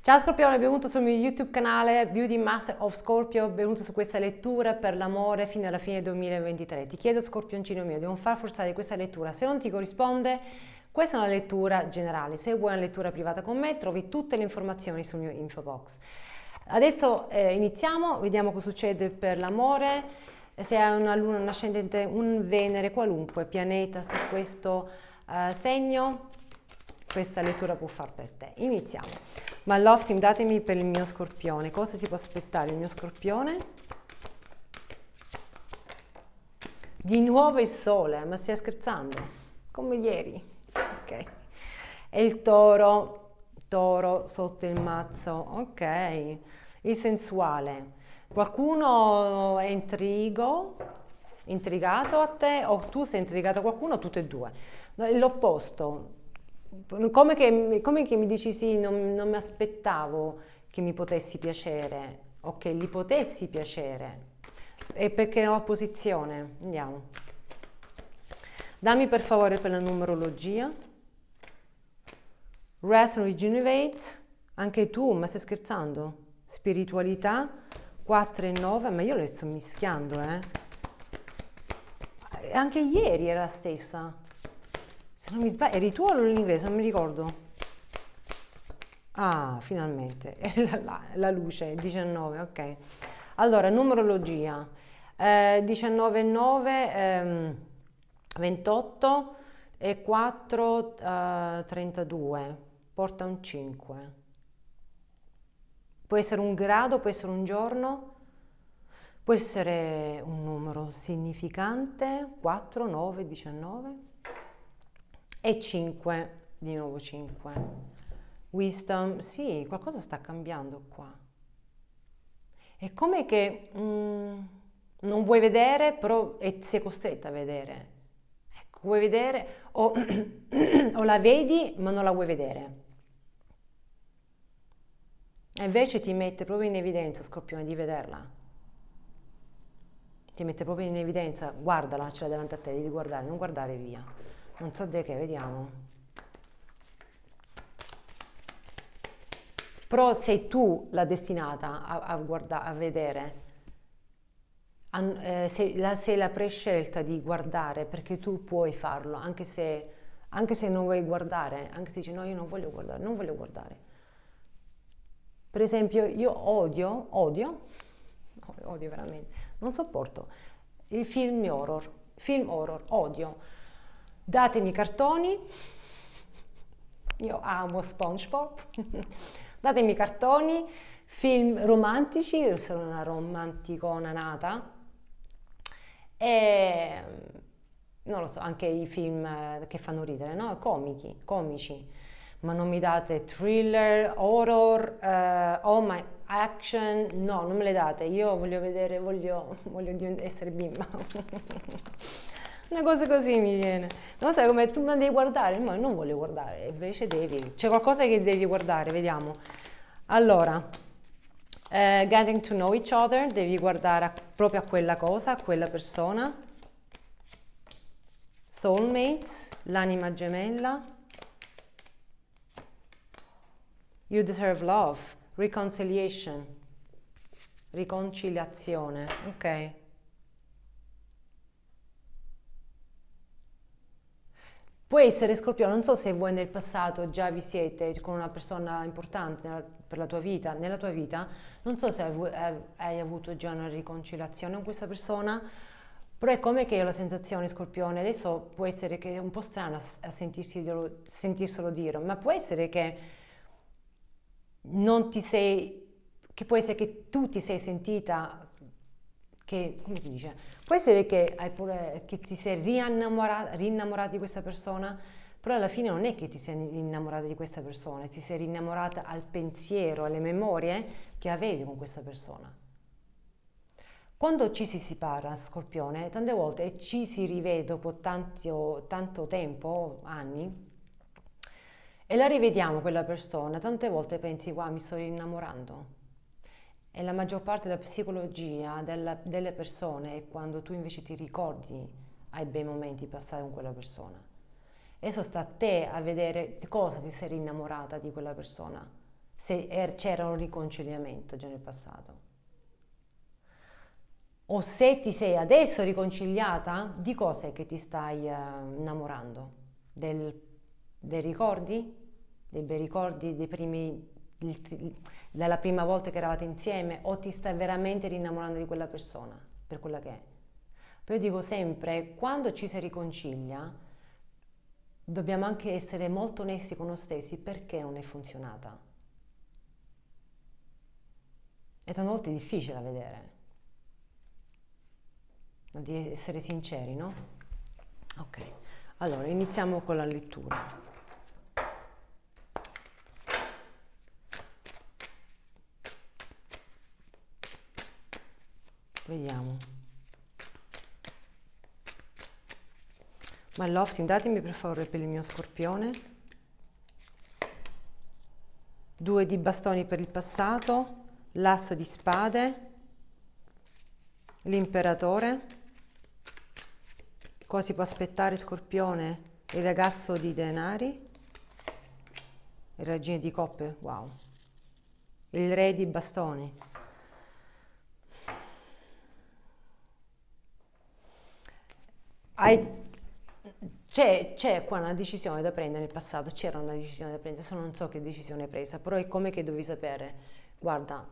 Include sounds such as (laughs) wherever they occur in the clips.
Ciao Scorpione, benvenuto sul mio YouTube canale Beauty Master of Scorpio, benvenuto su questa lettura per l'amore fino alla fine 2023. Ti chiedo Scorpioncino mio, di non far forzare questa lettura, se non ti corrisponde questa è una lettura generale, se vuoi una lettura privata con me trovi tutte le informazioni sul mio info box. Adesso eh, iniziamo, vediamo cosa succede per l'amore, se hai una luna, un ascendente, un Venere, qualunque pianeta su questo eh, segno, questa lettura può far per te. Iniziamo. Ma Loftim, datemi per il mio scorpione. Cosa si può aspettare il mio scorpione? Di nuovo il sole, ma stai scherzando? Come ieri. Ok. E il toro, toro sotto il mazzo. Ok. Il sensuale. Qualcuno è intrigo, intrigato a te o tu sei intrigato a qualcuno, tutte e due. L'opposto, come che, come che mi dici sì, non, non mi aspettavo che mi potessi piacere o che gli potessi piacere. E perché ho posizione? Andiamo. Dammi per favore per la numerologia. Rest and regenerate. Anche tu, ma stai scherzando? Spiritualità 4 e 9, ma io le sto mischiando, eh. Anche ieri era la stessa non mi sbaglio, eri tu o l'inglese, non mi ricordo. Ah, finalmente, (laughs) la, la, la luce, 19, ok. Allora, numerologia, eh, 19, 9, ehm, 28 e 4, eh, 32, porta un 5. Può essere un grado, può essere un giorno, può essere un numero significante, 4, 9, 19 e 5, di nuovo 5. Wisdom, sì, qualcosa sta cambiando qua. È come che mm, non vuoi vedere, però e sei costretta a vedere. Ecco, vuoi vedere o, (clears throat) o la vedi, ma non la vuoi vedere. E invece ti mette proprio in evidenza, Scorpione, di vederla. Ti mette proprio in evidenza, guardala, ce l'ha davanti a te, devi guardare, non guardare via non so di che, vediamo. Però sei tu la destinata a, a, guarda, a vedere, a, eh, sei, la, sei, la, prescelta di guardare perché tu puoi farlo, anche se, anche se non vuoi guardare, anche se dici no io non voglio guardare, non voglio guardare. Per esempio io odio, odio, odio veramente, non sopporto i film horror, film horror, odio datemi cartoni, io amo SpongeBob, (laughs) datemi cartoni, film romantici, io sono una romanticona nata, e mm, non lo so, anche i film eh, che fanno ridere, no? Comici, comici. Ma non mi date thriller, horror, uh, oh my action, no, non me le date. Io voglio vedere, voglio, (laughs) voglio essere bimba. (laughs) Una cosa così mi viene. Non sai come tu mi devi guardare, ma non voglio guardare, invece devi. C'è qualcosa che devi guardare, vediamo. Allora, eh, getting to know each other, devi guardare a, proprio a quella cosa, a quella persona. Soulmate, l'anima gemella. You deserve love, reconciliation, riconciliazione, ok? Può essere Scorpione, non so se voi nel passato già vi siete con una persona importante nella, per la tua vita, nella tua vita, non so se hai, eh, hai avuto già una riconciliazione con questa persona, però è come che io ho la sensazione, Scorpione, adesso può essere che è un po' strano a, sentirselo, sentirselo dire, ma può essere che non ti sei, che può essere che tu ti sei sentita che, come si dice, può essere che, pure, che ti sei rinnamorata di questa persona, però alla fine non è che ti sei innamorata di questa persona, ti sei rinnamorata al pensiero, alle memorie che avevi con questa persona. Quando ci si separa, Scorpione, tante volte ci si rivede dopo tanto, tanto tempo, anni, e la rivediamo quella persona, tante volte pensi, wow, mi sto rinnamorando. E la maggior parte della psicologia della, delle persone è quando tu invece ti ricordi ai bei momenti passati con quella persona. Adesso sta a te a vedere di cosa ti sei innamorata di quella persona, se er, c'era un riconciliamento già nel passato. O se ti sei adesso riconciliata, di cosa è che ti stai uh, innamorando? Del, dei ricordi? Dei bei ricordi, dei primi... Il, il, dalla prima volta che eravate insieme o ti stai veramente rinnamorando di quella persona per quella che è. Però io dico sempre, quando ci si riconcilia, dobbiamo anche essere molto onesti con noi stessi perché non è funzionata. E tante volte è difficile da vedere, di essere sinceri, no? Ok, allora iniziamo con la lettura. vediamo ma lofting datemi per favore per il mio scorpione due di bastoni per il passato l'asso di spade l'imperatore qua si può aspettare scorpione il ragazzo di denari il regine di coppe wow il re di bastoni hai c'è, c'è, qua una decisione da prendere nel passato, c'era una decisione da prendere, adesso non so che decisione hai presa, però è come che devi sapere, guarda,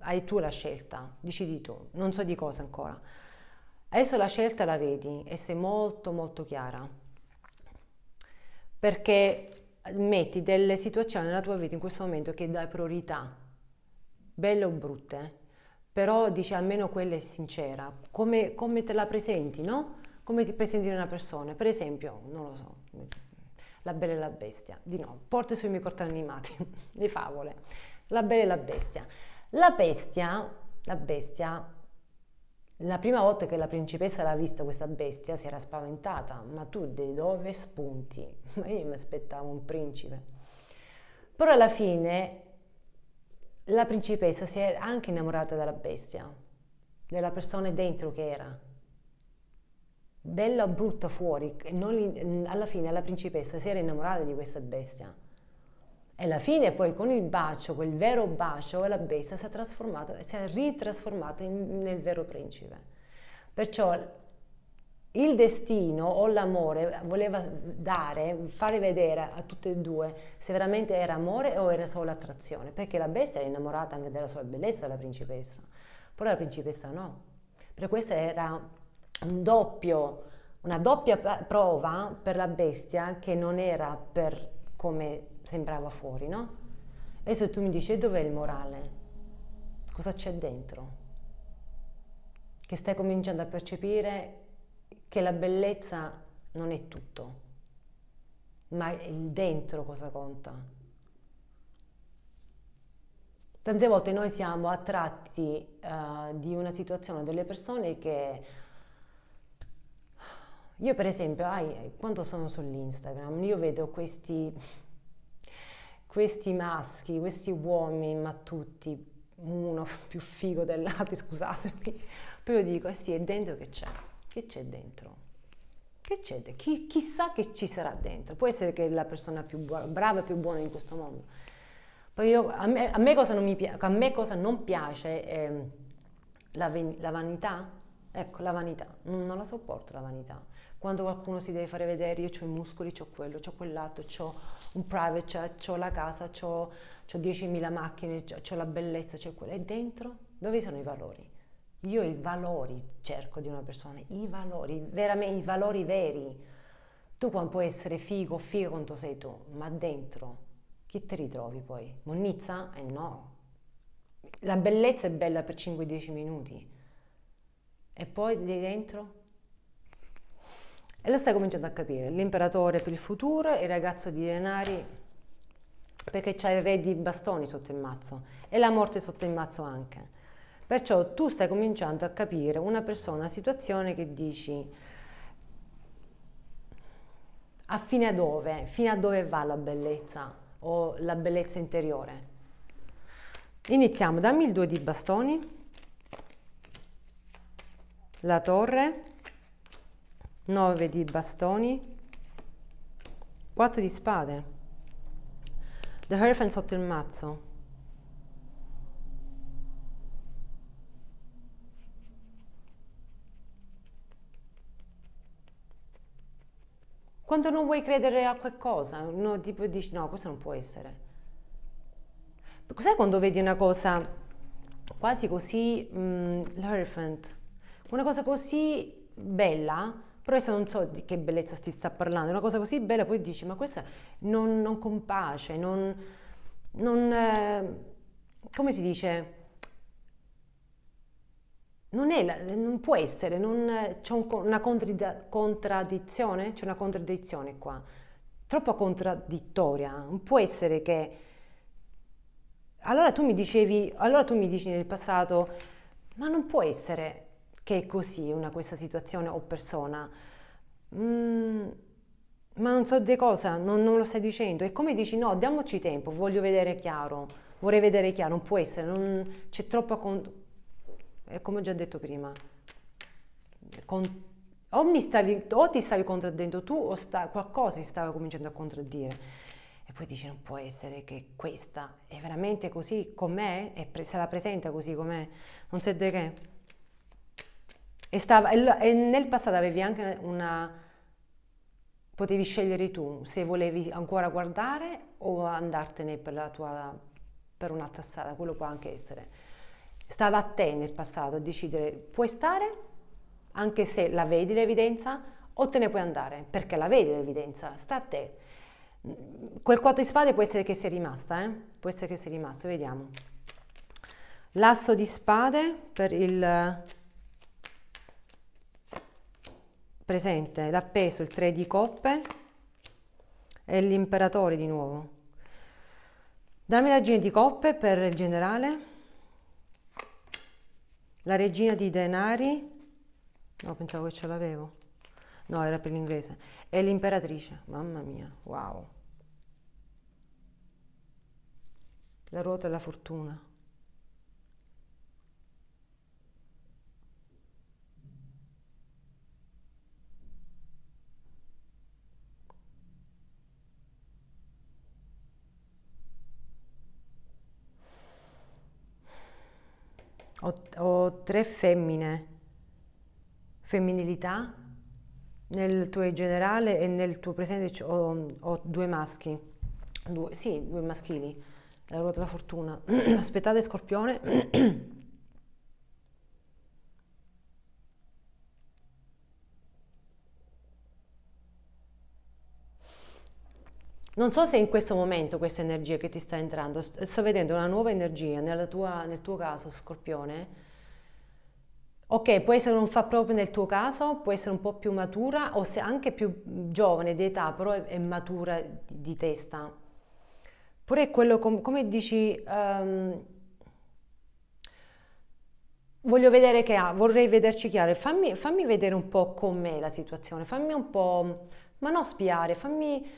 hai tu la scelta, decidi tu, non so di cosa ancora. Adesso la scelta la vedi e sei molto molto chiara, perché metti delle situazioni nella tua vita in questo momento che dai priorità, belle o brutte, però dici almeno quella è sincera, come, come te la presenti, no? come ti presenti una persona, per esempio, non lo so, La Bella e la Bestia, di no, porto sui miei cartoni animati, (laughs) le favole, La Bella e la Bestia. La bestia, la bestia, la prima volta che la principessa l'ha vista questa bestia si era spaventata, ma tu di dove spunti? (laughs) Ma io mi aspettavo un principe. Però alla fine la principessa si è anche innamorata della bestia, della persona dentro che era, bella brutta fuori, li, alla fine la principessa si era innamorata di questa bestia. E alla fine poi con il bacio, quel vero bacio, la bestia si è trasformata, si è ritrasformata in, nel vero principe. Perciò il destino o l'amore voleva dare, fare vedere a tutte e due se veramente era amore o era solo attrazione, perché la bestia era innamorata anche della sua bellezza, la principessa, però la principessa no. Per questo era un doppio, una doppia prova per la bestia che non era per come sembrava fuori, no? Adesso tu mi dici dov'è il morale? Cosa c'è dentro? Che stai cominciando a percepire che la bellezza non è tutto, ma il dentro cosa conta. Tante volte noi siamo attratti uh, di una situazione, delle persone che io per esempio, ai, quando sono sull'Instagram, io vedo questi, questi maschi, questi uomini, ma tutti, uno (laughs) più figo dell'altro, scusatemi, però dico, eh sì, è dentro che c'è, che c'è dentro? Che c'è? Chi, chissà che ci sarà dentro. Può essere che è la persona più buona, brava e più buona in questo mondo. Poi io, a, me, a me cosa non mi, a me cosa non piace è ehm, la, la vanità, Ecco, la vanità, mm, non la sopporto la vanità. Quando qualcuno si deve fare vedere, io ho i muscoli, ho quello, ho quell'altro, ho un private, ho la casa, ho 10.000 macchine, ho la bellezza, c'è quello. E dentro, dove sono i valori? Io i valori cerco di una persona, i valori, veramente i valori veri. Tu puoi essere figo, figo quanto sei tu, ma dentro chi ti ritrovi poi? Monnizza? Eh no. La bellezza è bella per 5-10 minuti e poi lì dentro? E lo stai cominciando a capire, l'imperatore per il futuro il ragazzo di denari perché c'è il re di bastoni sotto il mazzo e la morte sotto il mazzo anche. Perciò tu stai cominciando a capire una persona, una situazione che dici a fine dove, fino a dove va la bellezza o la bellezza interiore. Iniziamo, dammi il due di bastoni la torre, 9 di bastoni, 4 di spade, The Hurricane sotto il mazzo. Quando non vuoi credere a qualcosa, no, tipo dici no, questo non può essere. Cos'è quando vedi una cosa quasi così, mh, mm, l'Hurricane? una cosa così bella, però adesso non so di che bellezza si sta parlando, una cosa così bella, poi dici, ma questa non, non compace, non, non eh, come si dice? Non, la, non, può essere, non, c'è un, una contrida, contraddizione, c'è una contraddizione qua, troppo contraddittoria, non può essere che... Allora tu mi dicevi, allora tu mi dici nel passato, ma non può essere che è così una, questa situazione o persona, mm, ma non so di cosa, non, non, lo stai dicendo. E come dici no, diamoci tempo, voglio vedere chiaro, vorrei vedere chiaro, non può essere, non, c'è troppa... Con- come ho già detto prima, con- o, stavi, o, ti stavi contraddendo tu o sta, qualcosa ti stava cominciando a contraddire. E poi dici non può essere che questa è veramente così com'è, è pre- sarà presente così com'è, non so di che. E, stava, e, nel passato avevi anche una... potevi scegliere tu se volevi ancora guardare o andartene per, la tua, per un'altra strada, quello può anche essere. Stava a te nel passato a decidere, puoi stare anche se la vedi l'evidenza o te ne puoi andare perché la vedi l'evidenza, sta a te. Quel quattro di spade può essere che sia rimasta, eh? può essere che sia rimasta, vediamo. L'asso di spade per il presente l'appeso, il 3 di coppe e l'imperatore di nuovo. Dammi la regina di coppe per il generale, la regina di denari, no pensavo che ce l'avevo, no era per l'inglese, e l'imperatrice, mamma mia, wow. La ruota della fortuna. Ho, ho tre femmine, femminilità nel tuo generale e nel tuo presente cioè, ho, ho due maschi, due, sì, due maschili, la ruota della fortuna. (clears throat) Aspettate Scorpione. (clears throat) Non so se in questo momento questa energia che ti sta entrando, sto vedendo una nuova energia tua, nel tuo caso, Scorpione. Ok, può essere non fa proprio nel tuo caso, può essere un po' più matura o se anche più giovane di età, però è, è matura di, di, testa. Pure quello, com, come dici, um, voglio vedere che ha, vorrei vederci chiaro, fammi, fammi vedere un po' com'è la situazione, fammi un po', ma non spiare, fammi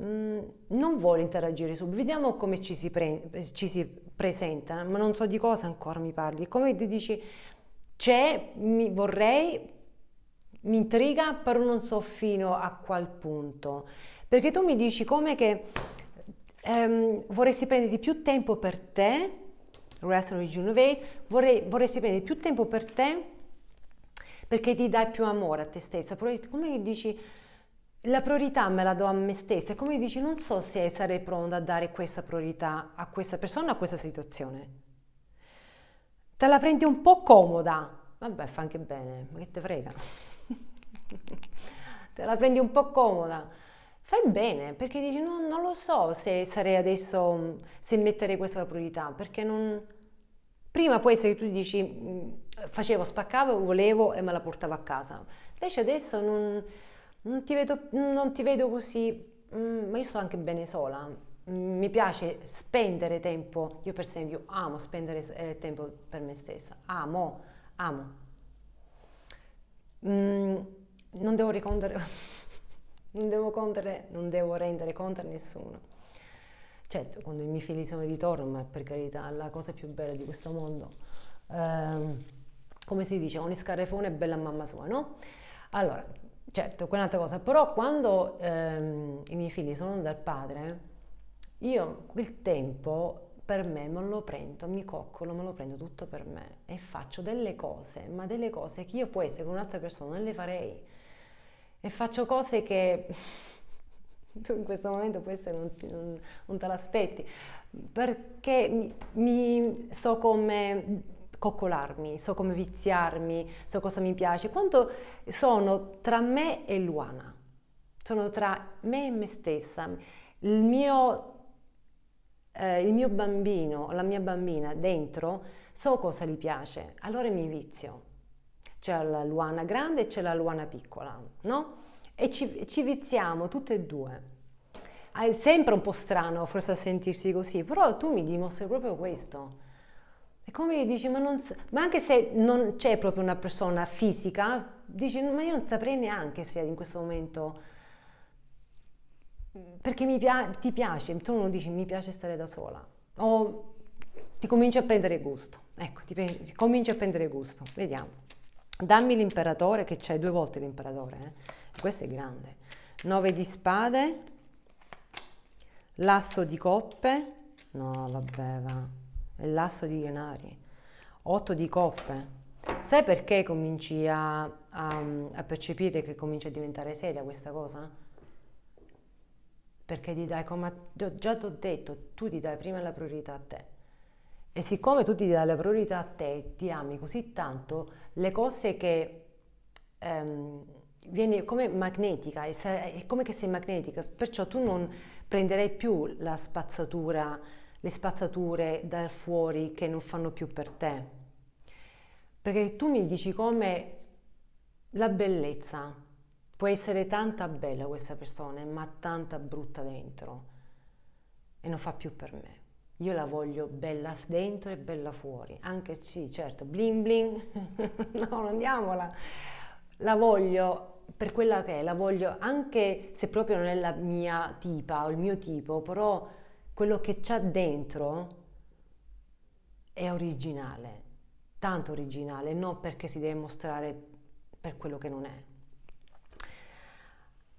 Mm, non vuole interagire subito, vediamo come ci si, pre- ci si presenta, ma non so di cosa ancora mi parli, come tu dici c'è, mi vorrei, mi intriga, però non so fino a qual punto, perché tu mi dici come che ehm, vorresti prenderti più tempo per te, Rest and Rejuvenate, vorrei, vorresti prendere più tempo per te perché ti dai più amore a te stessa, però come dici la priorità me la do a me stessa e come dici non so se sarei pronta a dare questa priorità a questa persona, a questa situazione. Te la prendi un po' comoda, vabbè fa anche bene, ma che te frega. (laughs) te la prendi un po' comoda, fai bene perché dici no, non lo so se sarei adesso, se mettere questa priorità, perché non... Prima può essere che tu dici mm, facevo, spaccavo, volevo e me la portavo a casa, invece adesso non non ti vedo, non ti vedo così, mm, ma io sto anche bene sola, mm, mi piace spendere tempo, io per esempio amo spendere eh, tempo per me stessa, amo, amo. Mm, non devo ricondere, (laughs) non devo contare, non devo rendere conto a nessuno. Certo, quando i miei figli sono di torno, ma per carità, la cosa più bella di questo mondo, eh, come si dice, ogni scarrefone è bella mamma sua, no? Allora, certo, quella è un'altra cosa, però quando ehm, i miei figli sono dal padre, io quel tempo per me me lo prendo, mi coccolo, me lo prendo tutto per me e faccio delle cose, ma delle cose che io poi se con un'altra persona non le farei e faccio cose che (laughs) tu in questo momento può essere non, ti, non, non te l'aspetti perché mi, mi so come coccolarmi, so come viziarmi, so cosa mi piace, quanto sono tra me e Luana, sono tra me e me stessa. Il mio, eh, il mio bambino, la mia bambina dentro, so cosa gli piace, allora mi vizio. C'è la Luana grande e c'è la Luana piccola, no? E ci, ci viziamo tutte e due è sempre un po' strano forse sentirsi così, però tu mi dimostri proprio questo, è come dici, ma, non, ma anche se non c'è proprio una persona fisica, dici, ma io non saprei neanche se in questo momento... Perché pia- ti piace, tu non dici mi piace stare da sola. O ti cominci a prendere gusto. Ecco, ti, ti cominci a prendere gusto. Vediamo. Dammi l'imperatore, che c'è due volte l'imperatore. Eh? Questo è grande. 9 di spade. L'asso di coppe. No, vabbè, va lasso di denari, 8 di coppe. Sai perché cominci a, a, a percepire che comincia a diventare seria questa cosa? Perché ti dai, come già ti ho detto, tu ti dai prima la priorità a te. E siccome tu ti dai la priorità a te, ti ami così tanto, le cose che ehm, viene come magnetica, è come che sei magnetica, perciò tu non prenderai più la spazzatura le spazzature dal fuori che non fanno più per te. Perché tu mi dici come la bellezza può essere tanta bella questa persona, ma tanta brutta dentro e non fa più per me. Io la voglio bella dentro e bella fuori, anche sì, certo, bling bling, (laughs) no, non diamola. La voglio per quella che è, la voglio anche se proprio non è la mia tipa o il mio tipo, però quello che c'è dentro è originale, tanto originale, non perché si deve mostrare per quello che non è.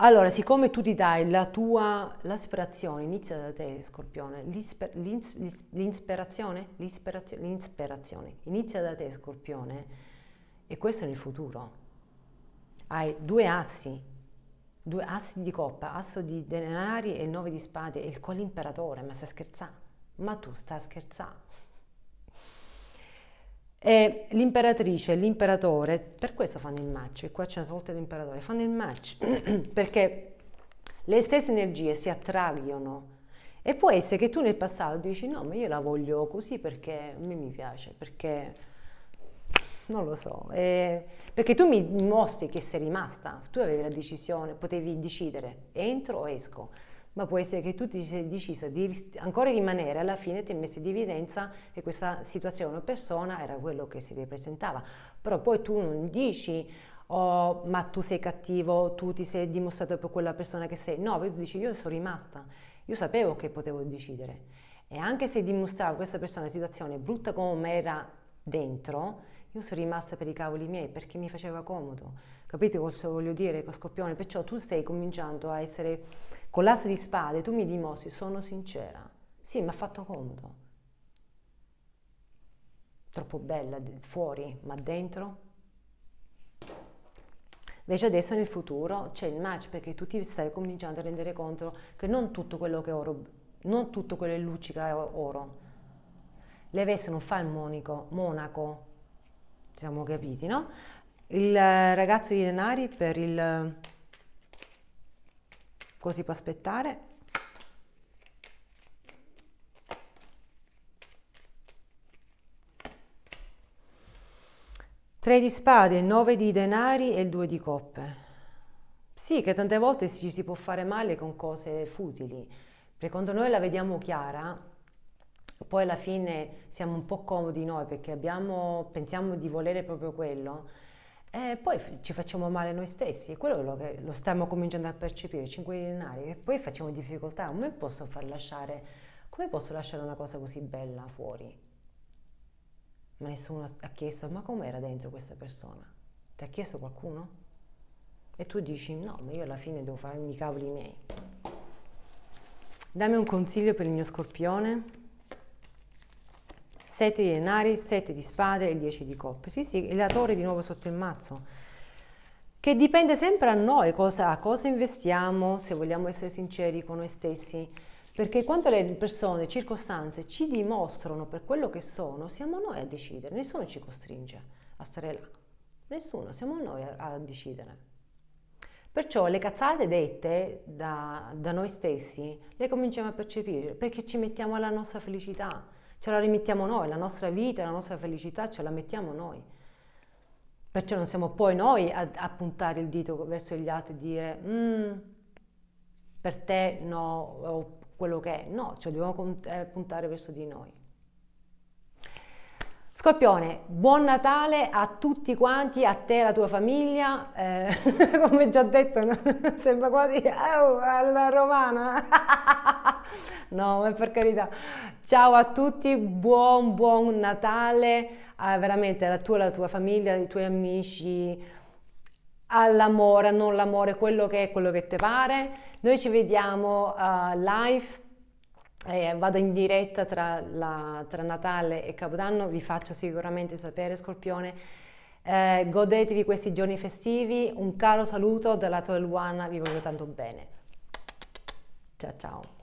Allora, siccome tu ti dai la tua, l'aspirazione, inizia da te Scorpione, l'isper, l'ins, l'inspirazione, l'ispirazione, l'inspirazione, inizia da te Scorpione e questo è il futuro. Hai due assi, due assi di coppa, asso di denari e nove di spade, e il quale imperatore, ma sta scherzando? Ma tu stai scherzando? E l'imperatrice l'imperatore, per questo fanno il match, e qua c'è una volta l'imperatore, fanno il match (clears throat) perché le stesse energie si attraggono e può essere che tu nel passato dici no, ma io la voglio così perché a me mi piace, perché non lo so, eh, perché tu mi mostri che sei rimasta, tu avevi la decisione, potevi decidere entro o esco, ma può essere che tu ti sei decisa di ancora rimanere, alla fine ti hai messo di evidenza che questa situazione o persona era quello che si ripresentava, però poi tu non dici oh, ma tu sei cattivo, tu ti sei dimostrato per quella persona che sei, no, tu dici io sono rimasta, io sapevo che potevo decidere e anche se dimostravo che questa persona la situazione brutta come era dentro, io sono rimasta per i cavoli miei perché mi faceva comodo. Capite cosa voglio dire con Scorpione? Perciò tu stai cominciando a essere con l'asse di spade, tu mi dimostri, sono sincera. Sì, mi ha fatto comodo. Troppo bella fuori, ma dentro? Invece adesso nel futuro c'è il match perché tu ti stai cominciando a rendere conto che non tutto quello che è oro, non tutto quello che luccica è oro. Le vesti non fa il monico, monaco, ci siamo capiti, no? Il ragazzo di denari per il... Così può aspettare. Tre di spade, nove di denari e il due di coppe. Sì, che tante volte ci si può fare male con cose futili, perché quando noi la vediamo chiara, poi alla fine siamo un po' comodi noi perché abbiamo, pensiamo di volere proprio quello, e poi ci facciamo male noi stessi, quello che lo stiamo cominciando a percepire, 5 denari, e poi facciamo difficoltà, come posso far lasciare, come posso lasciare una cosa così bella fuori? Ma nessuno ha chiesto, ma com'era dentro questa persona? Ti ha chiesto qualcuno? E tu dici, no, ma io alla fine devo farmi i cavoli miei. Dammi un consiglio per il mio scorpione. 7 di denari, 7 di spade e 10 di coppe. Sì, sì, la torre di nuovo sotto il mazzo che dipende sempre a noi cosa, a cosa investiamo, se vogliamo essere sinceri con noi stessi, perché quando le persone, le circostanze ci dimostrano per quello che sono, siamo noi a decidere, nessuno ci costringe a stare là, nessuno, siamo noi a, a decidere. Perciò le cazzate dette da, da noi stessi le cominciamo a percepire perché ci mettiamo alla nostra felicità, ce la rimettiamo noi, la nostra vita, la nostra felicità ce la mettiamo noi. Perciò non siamo poi noi a, a puntare il dito verso gli altri e dire mm, per te no, o quello che è. No, cioè dobbiamo eh, puntare verso di noi. Scorpione, buon Natale a tutti quanti, a te e alla tua famiglia. Eh, (laughs) come già detto, no? (laughs) sembra quasi oh, alla romana. (laughs) no, ma per carità. Ciao a tutti, buon buon Natale, ah, veramente alla tua, alla tua famiglia, ai tuoi amici, all'amore, non l'amore, quello che è, quello che ti pare. Noi ci vediamo uh, live. Eh, vado in diretta tra, la, tra, Natale e Capodanno, vi faccio sicuramente sapere Scorpione. Eh, godetevi questi giorni festivi, un caro saluto dalla tua Luana, vi voglio tanto bene. Ciao ciao.